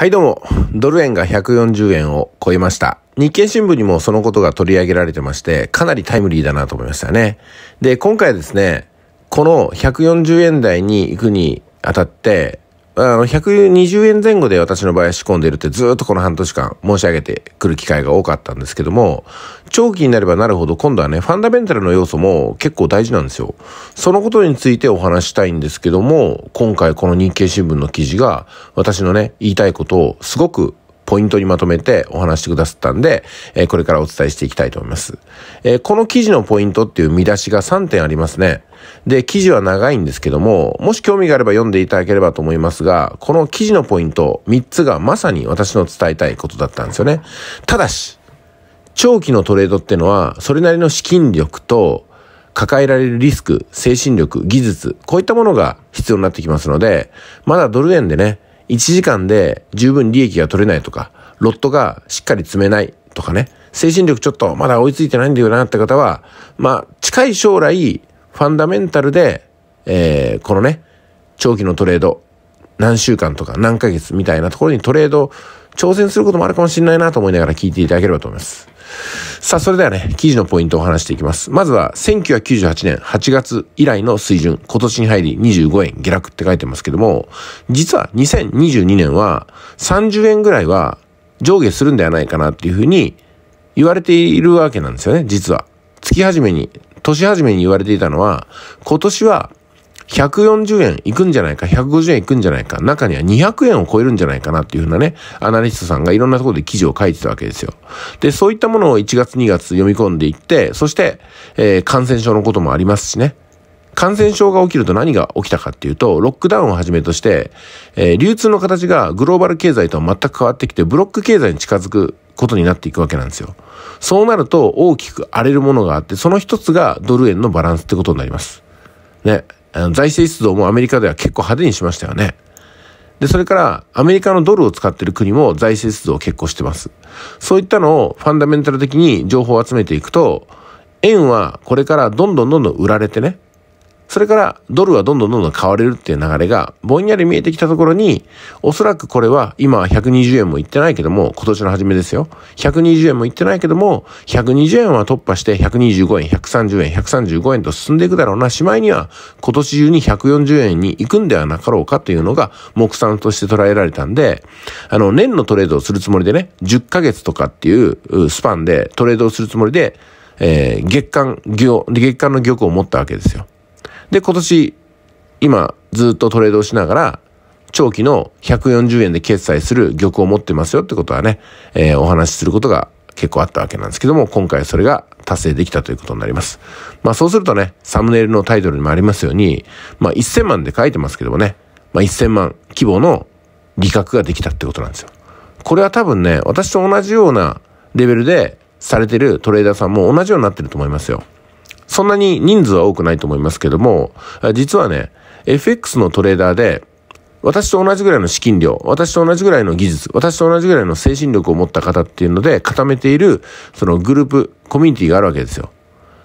はいどうも、ドル円が140円を超えました。日経新聞にもそのことが取り上げられてまして、かなりタイムリーだなと思いましたね。で、今回ですね、この140円台に行くにあたって、あの、120円前後で私の場合仕込んでいるってずっとこの半年間申し上げてくる機会が多かったんですけども、長期になればなるほど今度はね、ファンダメンタルの要素も結構大事なんですよ。そのことについてお話したいんですけども、今回この日経新聞の記事が私のね、言いたいことをすごくポイントにまとめてお話してくださったんで、えー、これからお伝えしていきたいと思います。えー、この記事のポイントっていう見出しが3点ありますね。で、記事は長いんですけども、もし興味があれば読んでいただければと思いますが、この記事のポイント3つがまさに私の伝えたいことだったんですよね。ただし、長期のトレードってのは、それなりの資金力と、抱えられるリスク、精神力、技術、こういったものが必要になってきますので、まだドル円でね、1時間で十分利益が取れないとか、ロットがしっかり積めないとかね、精神力ちょっとまだ追いついてないんだよなって方は、まあ、近い将来、ファンダメンタルで、えー、このね、長期のトレード、何週間とか何ヶ月みたいなところにトレード挑戦することもあるかもしれないなと思いながら聞いていただければと思います。さあ、それではね、記事のポイントを話していきます。まずは、1998年8月以来の水準、今年に入り25円下落って書いてますけども、実は2022年は30円ぐらいは上下するんではないかなっていうふうに言われているわけなんですよね、実は。月始めに、年始めに言われていたのは、今年は140円いくんじゃないか、150円いくんじゃないか、中には200円を超えるんじゃないかなっていうふうなね、アナリストさんがいろんなところで記事を書いてたわけですよ。で、そういったものを1月2月読み込んでいって、そして、えー、感染症のこともありますしね。感染症が起きると何が起きたかっていうと、ロックダウンをはじめとして、えー、流通の形がグローバル経済とは全く変わってきて、ブロック経済に近づくことになっていくわけなんですよ。そうなると大きく荒れるものがあって、その一つがドル円のバランスってことになります。ね。あの財政出動もアメリカでは結構派手にしましたよね。で、それからアメリカのドルを使ってる国も財政出動を結構してます。そういったのをファンダメンタル的に情報を集めていくと、円はこれからどんどんどんどん売られてね、それからドルはどんどんどんどん買われるっていう流れがぼんやり見えてきたところに、おそらくこれは今は120円もいってないけども、今年の初めですよ。120円もいってないけども、120円は突破して125円、130円、135円と進んでいくだろうな。しまいには今年中に140円に行くんではなかろうかというのが目算として捉えられたんで、あの、年のトレードをするつもりでね、10ヶ月とかっていうスパンでトレードをするつもりで、えー、月間、月間の玉を持ったわけですよ。で、今年、今、ずっとトレードしながら、長期の140円で決済する玉を持ってますよってことはね、えー、お話しすることが結構あったわけなんですけども、今回それが達成できたということになります。まあそうするとね、サムネイルのタイトルにもありますように、まあ1000万で書いてますけどもね、まあ1000万規模の利確ができたってことなんですよ。これは多分ね、私と同じようなレベルでされてるトレーダーさんも同じようになってると思いますよ。そんなに人数は多くないと思いますけども、実はね、FX のトレーダーで、私と同じぐらいの資金量、私と同じぐらいの技術、私と同じぐらいの精神力を持った方っていうので固めている、そのグループ、コミュニティがあるわけですよ。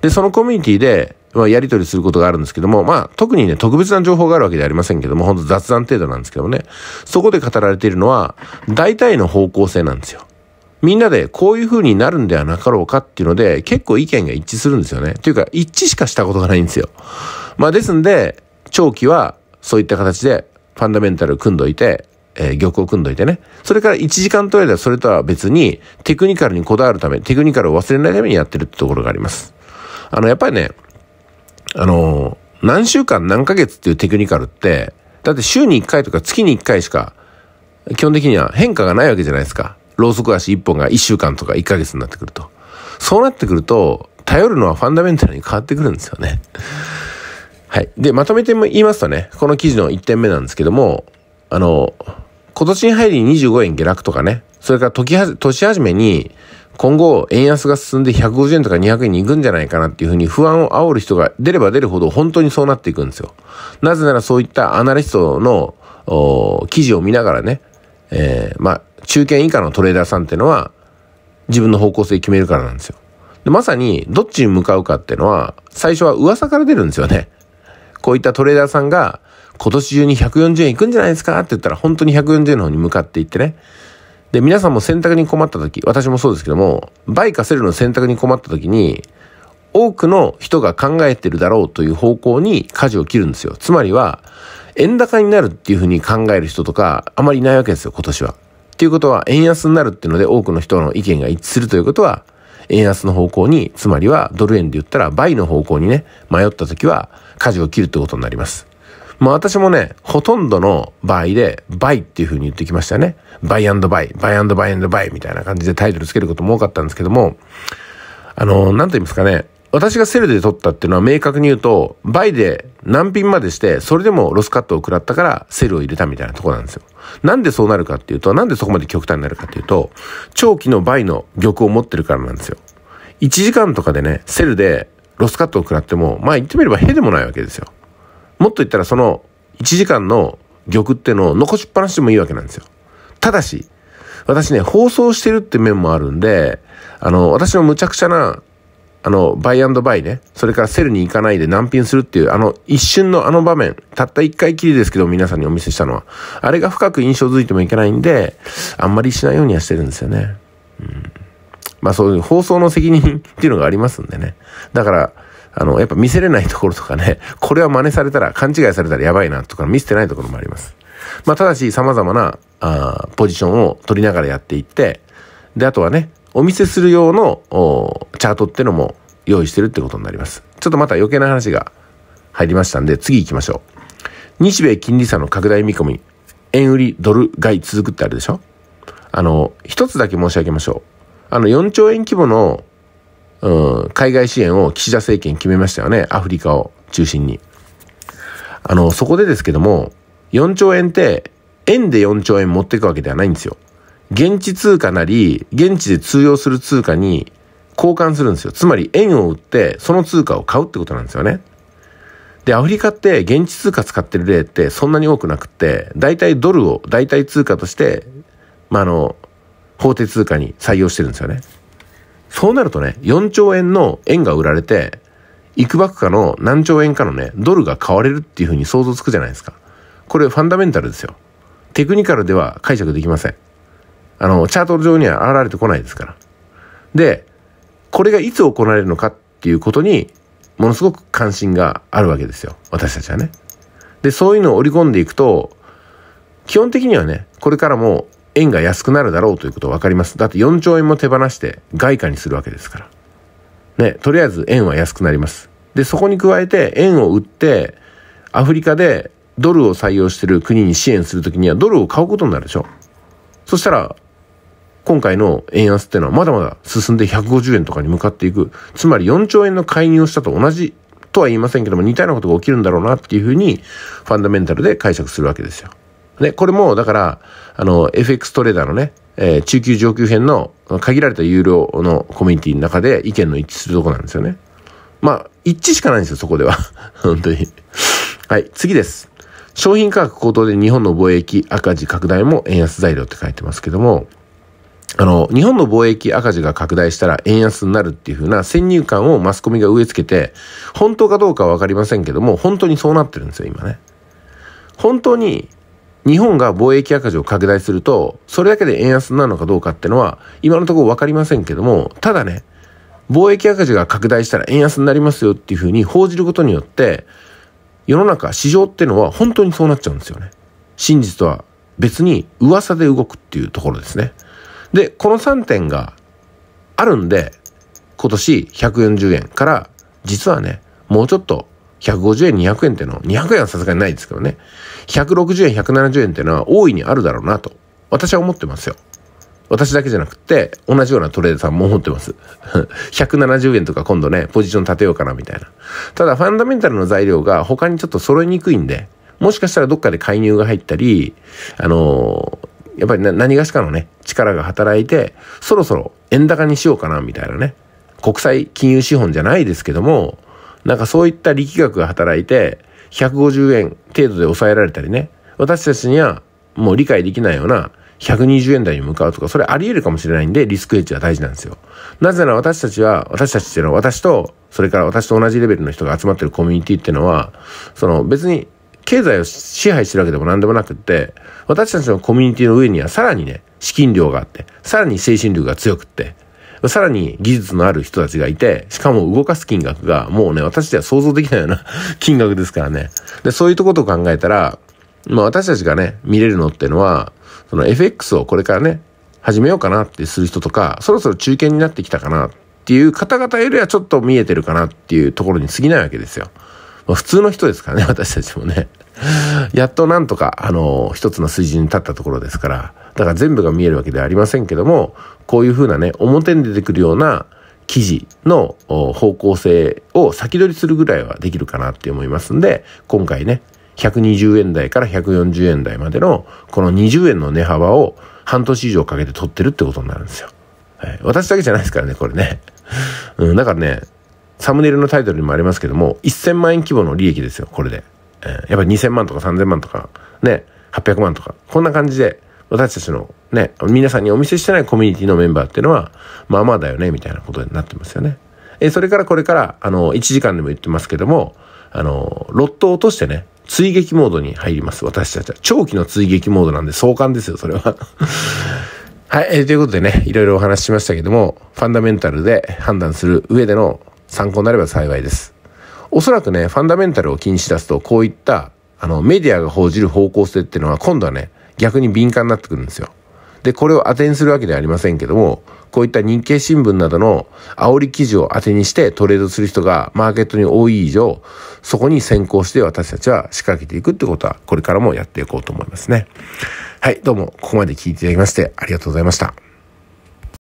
で、そのコミュニティで、まあ、やり取りすることがあるんですけども、まあ、特にね、特別な情報があるわけではありませんけども、ほんと雑談程度なんですけどもね、そこで語られているのは、大体の方向性なんですよ。みんなでこういう風になるんではなかろうかっていうので、結構意見が一致するんですよね。というか、一致しかしたことがないんですよ。まあですんで、長期はそういった形でファンダメンタル組んどいて、えー、玉を組んどいてね。それから1時間トイレはそれとは別に、テクニカルにこだわるため、テクニカルを忘れないためにやってるってところがあります。あの、やっぱりね、あのー、何週間何ヶ月っていうテクニカルって、だって週に1回とか月に1回しか、基本的には変化がないわけじゃないですか。ろうそく足1本が1週間とか1ヶ月になってくると。そうなってくると、頼るのはファンダメンタルに変わってくるんですよね。はい。で、まとめても言いますとね、この記事の1点目なんですけども、あの、今年に入り25円下落とかね、それから時は年始めに、今後、円安が進んで150円とか200円に行くんじゃないかなっていうふうに不安を煽る人が出れば出るほど本当にそうなっていくんですよ。なぜならそういったアナリストの記事を見ながらね、えー、まあ、中堅以下のトレーダーさんっていうのは、自分の方向性決めるからなんですよ。でまさに、どっちに向かうかっていうのは、最初は噂から出るんですよね。こういったトレーダーさんが、今年中に140円いくんじゃないですかって言ったら、本当に140円の方に向かっていってね。で、皆さんも選択に困った時、私もそうですけども、バイかセルの選択に困った時に、多くの人が考えてるだろうという方向に舵を切るんですよ。つまりは、円高になるっていうふうに考える人とか、あまりいないわけですよ、今年は。っていうことは、円安になるっていうので多くの人の意見が一致するということは、円安の方向に、つまりはドル円で言ったら倍の方向にね、迷った時は、舵を切るってことになります。まあ私もね、ほとんどの場合で、バイっていう風に言ってきましたね。バイバイ、バイバイバイみたいな感じでタイトルつけることも多かったんですけども、あの、なんと言いますかね、私がセルで取ったっていうのは明確に言うと、倍で難品までして、それでもロスカットを食らったからセルを入れたみたいなとこなんですよ。なんでそうなるかっていうと、なんでそこまで極端になるかっていうと、長期の倍の玉を持ってるからなんですよ。1時間とかでね、セルでロスカットを食らっても、まあ言ってみればへでもないわけですよ。もっと言ったらその1時間の玉ってのを残しっぱなしでもいいわけなんですよ。ただし、私ね、放送してるって面もあるんで、あの、私の無茶苦茶なあの、バイアンドバイね、それからセルに行かないで難品するっていう、あの、一瞬のあの場面、たった一回きりですけど、皆さんにお見せしたのは、あれが深く印象づいてもいけないんで、あんまりしないようにはしてるんですよね。うん。まあそういう放送の責任っていうのがありますんでね。だから、あの、やっぱ見せれないところとかね、これは真似されたら、勘違いされたらやばいなとか、見せてないところもあります。まあただし、様々な、ああポジションを取りながらやっていって、で、あとはね、お見せする用のチャートってのも用意してるってことになります。ちょっとまた余計な話が入りましたんで、次行きましょう。日米金利差の拡大見込み、円売りドル買い続くってあるでしょあの、一つだけ申し上げましょう。あの、4兆円規模の、うん、海外支援を岸田政権決めましたよね。アフリカを中心に。あの、そこでですけども、4兆円って、円で4兆円持っていくわけではないんですよ。現地通貨なり、現地で通用する通貨に交換するんですよ。つまり円を売って、その通貨を買うってことなんですよね。で、アフリカって現地通貨使ってる例ってそんなに多くなくって、大体ドルを大体通貨として、まあ、あの、法定通貨に採用してるんですよね。そうなるとね、4兆円の円が売られて、幾ばくかの何兆円かのね、ドルが買われるっていうふうに想像つくじゃないですか。これファンダメンタルですよ。テクニカルでは解釈できません。あの、チャート上には現れてこないですから。で、これがいつ行われるのかっていうことに、ものすごく関心があるわけですよ。私たちはね。で、そういうのを織り込んでいくと、基本的にはね、これからも円が安くなるだろうということわかります。だって4兆円も手放して外貨にするわけですから。ね、とりあえず円は安くなります。で、そこに加えて円を売って、アフリカでドルを採用してる国に支援するときにはドルを買うことになるでしょ。そしたら、今回の円安っていうのはまだまだ進んで150円とかに向かっていく。つまり4兆円の介入をしたと同じとは言いませんけども、似たようなことが起きるんだろうなっていうふうに、ファンダメンタルで解釈するわけですよ。ね、これも、だから、あの、FX トレーダーのね、えー、中級上級編の限られた有料のコミュニティの中で意見の一致するとこなんですよね。まあ、一致しかないんですよ、そこでは。本当に。はい、次です。商品価格高騰で日本の貿易赤字拡大も円安材料って書いてますけども、あの、日本の貿易赤字が拡大したら円安になるっていう風な先入観をマスコミが植え付けて、本当かどうかはわかりませんけども、本当にそうなってるんですよ、今ね。本当に日本が貿易赤字を拡大すると、それだけで円安になるのかどうかっていうのは、今のところわかりませんけども、ただね、貿易赤字が拡大したら円安になりますよっていうふうに報じることによって、世の中、市場っていうのは本当にそうなっちゃうんですよね。真実とは別に噂で動くっていうところですね。で、この3点があるんで、今年140円から、実はね、もうちょっと150円、200円っていうの、200円はさすがにないですけどね、160円、170円っていうのは大いにあるだろうなと、私は思ってますよ。私だけじゃなくて、同じようなトレーーさんも思ってます。170 円とか今度ね、ポジション立てようかなみたいな。ただ、ファンダメンタルの材料が他にちょっと揃いにくいんで、もしかしたらどっかで介入が入ったり、あのやっぱりな、何がしかのね、力が働いて、そろそろ円高にしようかな、みたいなね。国際金融資本じゃないですけども、なんかそういった力学が働いて、150円程度で抑えられたりね、私たちにはもう理解できないような120円台に向かうとか、それあり得るかもしれないんで、リスクエッジは大事なんですよ。なぜなら私たちは、私たちっていうのは私と、それから私と同じレベルの人が集まってるコミュニティっていうのは、その別に経済を支配してるわけでも何でもなくって、私たちのコミュニティの上にはさらにね、資金量があって、さらに精神力が強くって、さらに技術のある人たちがいて、しかも動かす金額がもうね、私では想像できないような 金額ですからね。で、そういうとこと考えたら、まあ私たちがね、見れるのっていうのは、その FX をこれからね、始めようかなってする人とか、そろそろ中堅になってきたかなっていう方々よりはちょっと見えてるかなっていうところに過ぎないわけですよ。まあ、普通の人ですからね、私たちもね。やっとなんとか、あの、一つの水準に立ったところですから、だから全部が見えるわけではありませんけども、こういうふうなね、表に出てくるような記事の方向性を先取りするぐらいはできるかなって思いますんで、今回ね、120円台から140円台までの、この20円の値幅を半年以上かけて取ってるってことになるんですよ。はい、私だけじゃないですからね、これね。うん、だからね、サムネイルのタイトルにもありますけども、1000万円規模の利益ですよ、これで。えー、やっぱり2000万とか3000万とか、ね、800万とか、こんな感じで、私たちのね、皆さんにお見せしてないコミュニティのメンバーっていうのは、まあまあだよね、みたいなことになってますよね。えー、それからこれから、あの、1時間でも言ってますけども、あの、ロットを落としてね、追撃モードに入ります、私たちは。長期の追撃モードなんで相関ですよ、それは。はい、えー、ということでね、いろいろお話ししましたけども、ファンダメンタルで判断する上での参考になれば幸いです。おそらくね、ファンダメンタルを気にしだすと、こういった、あの、メディアが報じる方向性っていうのは、今度はね、逆に敏感になってくるんですよ。で、これを当てにするわけではありませんけども、こういった日経新聞などの煽り記事を当てにしてトレードする人がマーケットに多い以上、そこに先行して私たちは仕掛けていくってことは、これからもやっていこうと思いますね。はい、どうも、ここまで聞いていただきまして、ありがとうございました。